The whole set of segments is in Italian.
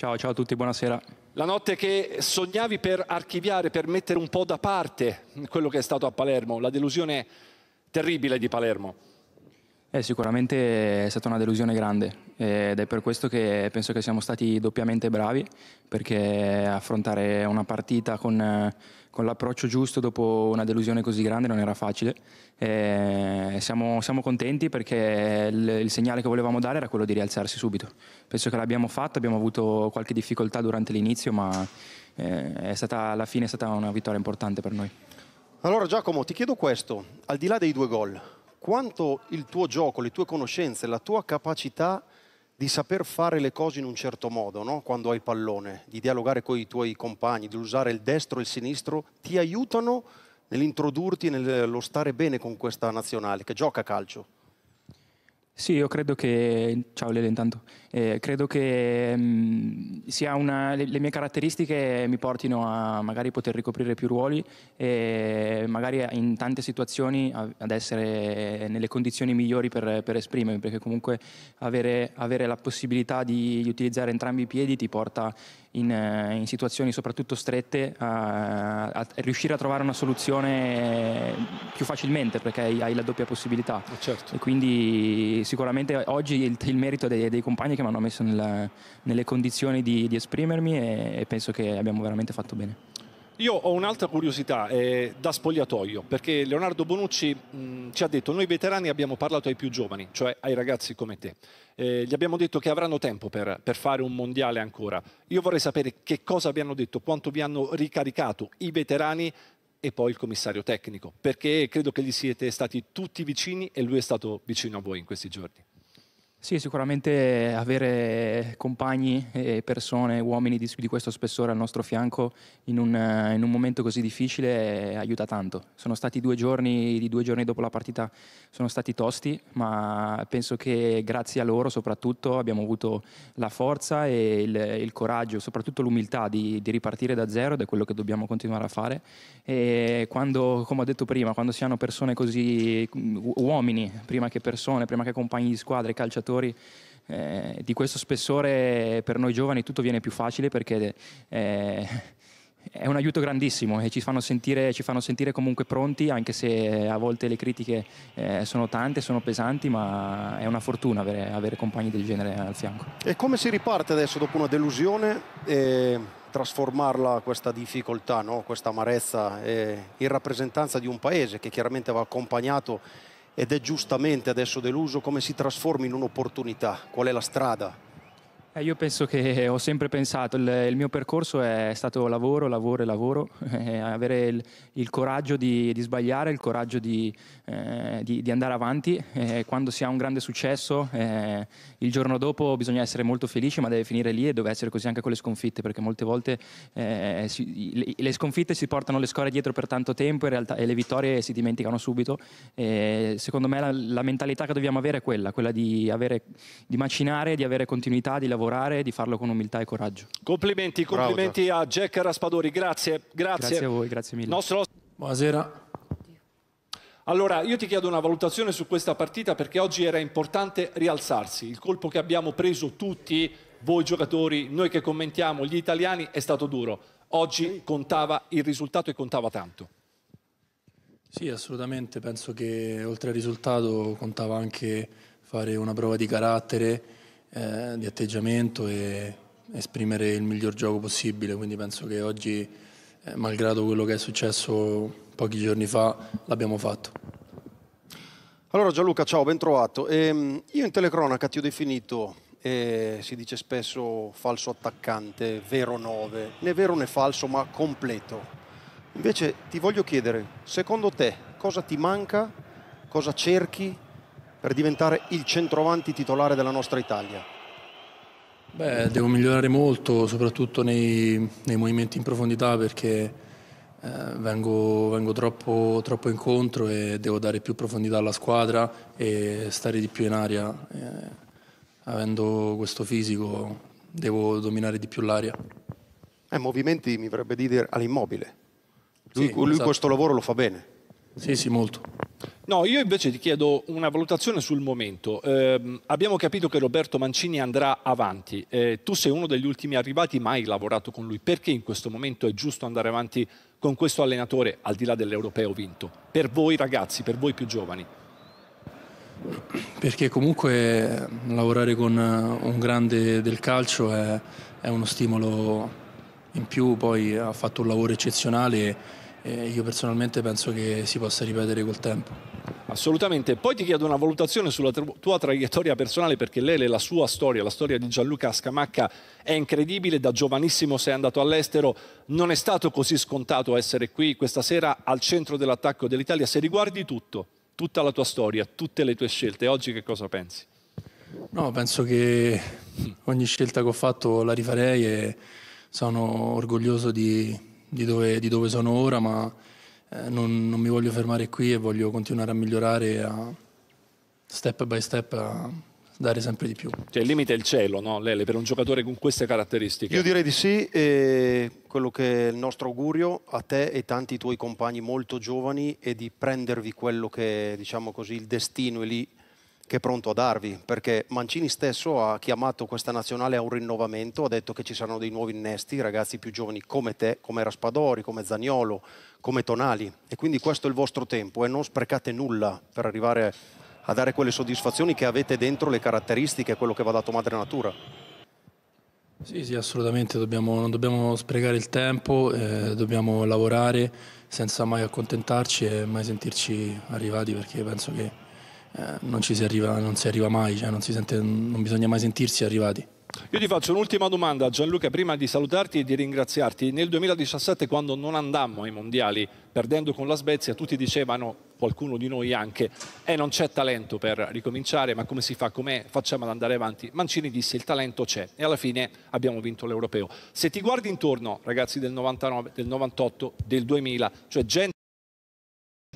Ciao, ciao a tutti, buonasera. La notte che sognavi per archiviare, per mettere un po' da parte quello che è stato a Palermo, la delusione terribile di Palermo. Eh, sicuramente è stata una delusione grande ed è per questo che penso che siamo stati doppiamente bravi perché affrontare una partita con, con l'approccio giusto dopo una delusione così grande non era facile. Siamo, siamo, contenti perché il, il, segnale che volevamo dare era quello di rialzarsi subito. Penso che l'abbiamo fatto, abbiamo avuto qualche difficoltà durante l'inizio ma eh, stata, alla fine è stata una vittoria importante per noi. Allora Giacomo ti chiedo questo, al di là dei due gol, quanto il tuo gioco, le tue conoscenze, la tua capacità di saper fare le cose in un certo modo, no? quando hai il pallone, di dialogare con i tuoi compagni, di usare il destro e il sinistro, ti aiutano nell'introdurti, nello stare bene con questa nazionale che gioca a calcio. Sì, io credo che, ciao Lele intanto, eh, credo che mh, mm, una, le, le, mie caratteristiche mi portino a magari poter ricoprire più ruoli e magari in tante situazioni a, ad essere nelle condizioni migliori per, per esprimermi, perché comunque avere, avere la possibilità di, utilizzare entrambi i piedi ti porta in, in situazioni soprattutto strette a, a, a, riuscire a trovare una soluzione più facilmente perché hai, hai la doppia possibilità. Eh, certo. E quindi sicuramente oggi il, il merito dei, dei, compagni che mi hanno messo nella, nelle condizioni di, di esprimermi e, e penso che abbiamo veramente fatto bene. Io ho un'altra curiosità eh, da spogliatoio, perché Leonardo Bonucci mh, ci ha detto noi veterani abbiamo parlato ai più giovani, cioè ai ragazzi come te. Eh, gli abbiamo detto che avranno tempo per, per, fare un mondiale ancora. Io vorrei sapere che cosa vi hanno detto, quanto vi hanno ricaricato i veterani e poi il commissario tecnico, perché credo che gli siete stati tutti vicini e lui è stato vicino a voi in questi giorni. Sì, sicuramente avere compagni e persone, uomini di, di questo spessore al nostro fianco in un, in un, momento così difficile eh, aiuta tanto. Sono stati due giorni, due giorni dopo la partita sono stati tosti, ma penso che grazie a loro soprattutto abbiamo avuto la forza e il, il coraggio, soprattutto l'umiltà di, di, ripartire da zero ed è quello che dobbiamo continuare a fare. E quando, come ho detto prima, quando si hanno persone così, mm, uomini, prima che persone, prima che compagni di squadra e calciatori, giocatori eh, di questo spessore per noi giovani tutto viene più facile perché eh, è un aiuto grandissimo e ci fanno, sentire, ci fanno, sentire, comunque pronti anche se eh, a volte le critiche eh, sono tante, sono pesanti ma è una fortuna avere, avere, compagni del genere al fianco. E come si riparte adesso dopo una delusione e trasformarla questa difficoltà, no? questa amarezza in rappresentanza di un paese che chiaramente va accompagnato ed è giustamente adesso deluso come si trasforma in un'opportunità, qual è la strada eh, io penso che ho sempre pensato, il, il, mio percorso è stato lavoro, lavoro e lavoro, eh, avere il, il coraggio di, di, sbagliare, il coraggio di, eh, di, di andare avanti. Eh, quando si ha un grande successo, eh, il giorno dopo bisogna essere molto felici, ma deve finire lì e deve essere così anche con le sconfitte, perché molte volte eh, si, le, le, sconfitte si portano le scorie dietro per tanto tempo in realtà, e le vittorie si dimenticano subito. secondo me la, la, mentalità che dobbiamo avere è quella, quella di, avere, macinare, di avere continuità, di lavorare lavorare e di farlo con umiltà e coraggio. Complimenti, complimenti Bravo. a Jack Raspadori, grazie, grazie. Grazie a voi, grazie mille. Nostro... Buonasera. Allora, io ti chiedo una valutazione su questa partita perché oggi era importante rialzarsi. Il colpo che abbiamo preso tutti, voi giocatori, noi che commentiamo, gli italiani, è stato duro. Oggi contava il risultato e contava tanto. Sì, assolutamente. Penso che oltre al risultato contava anche fare una prova di carattere eh, di atteggiamento e esprimere il miglior gioco possibile, quindi penso che oggi, eh, malgrado quello che è successo pochi giorni fa, l'abbiamo fatto. Allora Gianluca, ciao, ben trovato. Ehm, io in telecronaca ti ho definito, eh, si dice spesso, falso attaccante, vero 9, né vero né falso, ma completo. Invece ti voglio chiedere, secondo te cosa ti manca, cosa cerchi per diventare il centrovanti titolare della nostra Italia? Beh, devo migliorare molto, soprattutto nei, nei movimenti in profondità perché eh, vengo, vengo troppo, troppo, incontro e devo dare più profondità alla squadra e stare di più in aria. Eh, avendo questo fisico devo dominare di più l'aria. Eh, movimenti mi verrebbe dire all'immobile. Lui, sì, lui esatto. questo lavoro lo fa bene. Sì, sì, molto. No, io invece ti chiedo una valutazione sul momento. Eh, abbiamo capito che Roberto Mancini andrà avanti. Eh, tu sei uno degli ultimi arrivati, mai lavorato con lui. Perché in questo momento è giusto andare avanti con questo allenatore, al di là dell'europeo vinto? Per voi ragazzi, per voi più giovani? Perché comunque eh, lavorare con eh, un grande del calcio è, è uno stimolo in più, poi ha fatto un lavoro eccezionale eh, io personalmente penso che si possa ripetere col tempo. Assolutamente, poi ti chiedo una valutazione sulla tua traiettoria personale perché Lele, la sua storia, la storia di Gianluca Scamacca è incredibile, da giovanissimo sei andato all'estero, non è stato così scontato essere qui questa sera al centro dell'attacco dell'Italia, se riguardi tutto, tutta la tua storia, tutte le tue scelte, oggi che cosa pensi? No, penso che ogni scelta che ho fatto la rifarei e sono orgoglioso di, di dove, di dove sono ora, ma eh, non, non, mi voglio fermare qui e voglio continuare a migliorare a, step by step a dare sempre di più. Cioè il limite è il cielo, no, Lele, per un giocatore con queste caratteristiche? Io direi di sì, e quello che è il nostro augurio a te e tanti tuoi compagni molto giovani è di prendervi quello che, diciamo così, il destino e lì che è pronto a darvi, perché Mancini stesso ha chiamato questa nazionale a un rinnovamento, ha detto che ci saranno dei nuovi innesti, ragazzi più giovani come te, come Raspadori, come Zagnolo, come Tonali. E quindi questo è il vostro tempo e eh. non sprecate nulla per arrivare a dare quelle soddisfazioni che avete dentro le caratteristiche, quello che va dato madre natura. Sì, sì, assolutamente, dobbiamo, non dobbiamo sprecare il tempo, eh, dobbiamo lavorare senza mai accontentarci e mai sentirci arrivati perché penso che eh, non ci si arriva, non si arriva mai, cioè non, sente, non bisogna mai sentirsi arrivati. Io ti faccio un'ultima domanda, Gianluca, prima di salutarti e di ringraziarti. Nel 2017, quando non andammo ai mondiali, perdendo con la Svezia, tutti dicevano, qualcuno di noi anche, eh, non c'è talento per ricominciare, ma come si fa, com'è, facciamo ad andare avanti. Mancini disse, il talento c'è, e alla fine abbiamo vinto l'Europeo. Se ti guardi intorno, ragazzi del 99, del 98, del 2000, cioè gente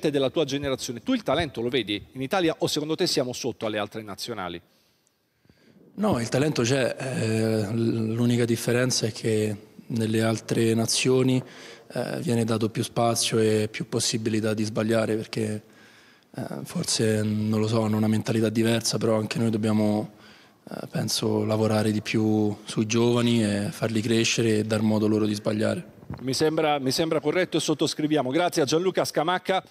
della tua generazione, tu il talento lo vedi in Italia o secondo te siamo sotto alle altre nazionali? No, il talento c'è, eh, l'unica differenza è che nelle altre nazioni eh, viene dato più spazio e più possibilità di sbagliare perché eh, forse, non lo so, hanno una mentalità diversa, però anche noi dobbiamo, eh, penso, lavorare di più sui giovani e farli crescere e dar modo loro di sbagliare. Mi sembra, mi sembra corretto e sottoscriviamo. Grazie a Gianluca Scamacca.